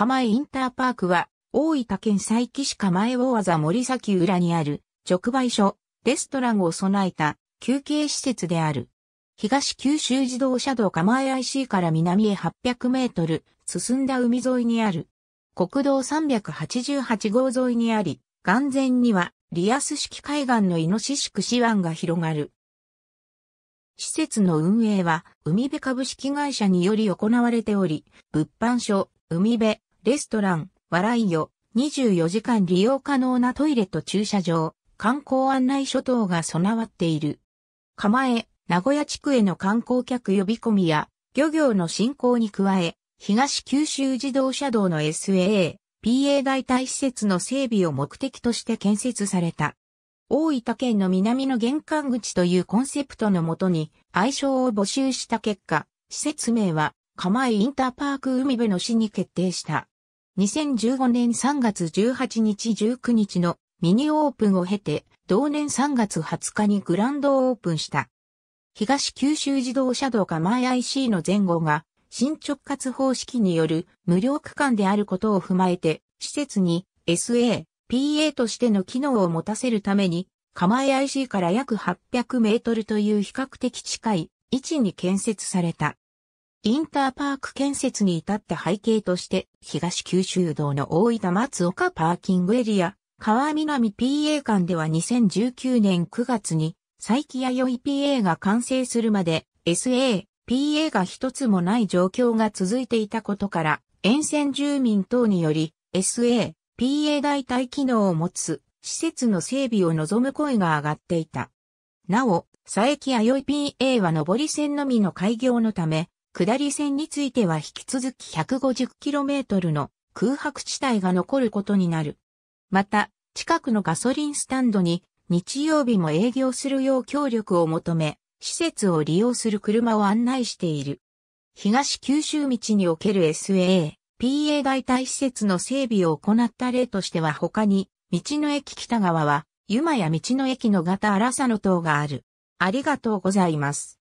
釜江インターパークは、大分県佐伯市釜江大技森崎浦にある直売所、レストランを備えた休憩施設である。東九州自動車道釜江 IC から南へ800メートル進んだ海沿いにある。国道388号沿いにあり、眼前にはリアス式海岸のイノシシ串湾が広がる。施設の運営は、海辺株式会社により行われており、物販所、海辺、レストラン、笑いよ、24時間利用可能なトイレと駐車場、観光案内所等が備わっている。構え、名古屋地区への観光客呼び込みや、漁業の振興に加え、東九州自動車道の SAA、PA 代替施設の整備を目的として建設された。大分県の南の玄関口というコンセプトのもとに、愛称を募集した結果、施設名は、釜井インターパーク海辺の市に決定した。2015年3月18日19日のミニオープンを経て、同年3月20日にグランドオープンした。東九州自動車道構え IC の前後が、新直轄方式による無料区間であることを踏まえて、施設に SA、PA としての機能を持たせるために、構え IC から約800メートルという比較的近い位置に建設された。インターパーク建設に至った背景として、東九州道の大分松岡パーキングエリア、川南 PA 間では2019年9月に、佐伯弥生 PA が完成するまで、SA、PA が一つもない状況が続いていたことから、沿線住民等により、SA、PA 代替機能を持つ、施設の整備を望む声が上がっていた。なお、佐伯弥生 PA は上り線のみの開業のため、下り線については引き続き 150km の空白地帯が残ることになる。また、近くのガソリンスタンドに日曜日も営業するよう協力を求め、施設を利用する車を案内している。東九州道における SAA、PA 代替施設の整備を行った例としては他に、道の駅北側は、湯間や道の駅の型荒さの等がある。ありがとうございます。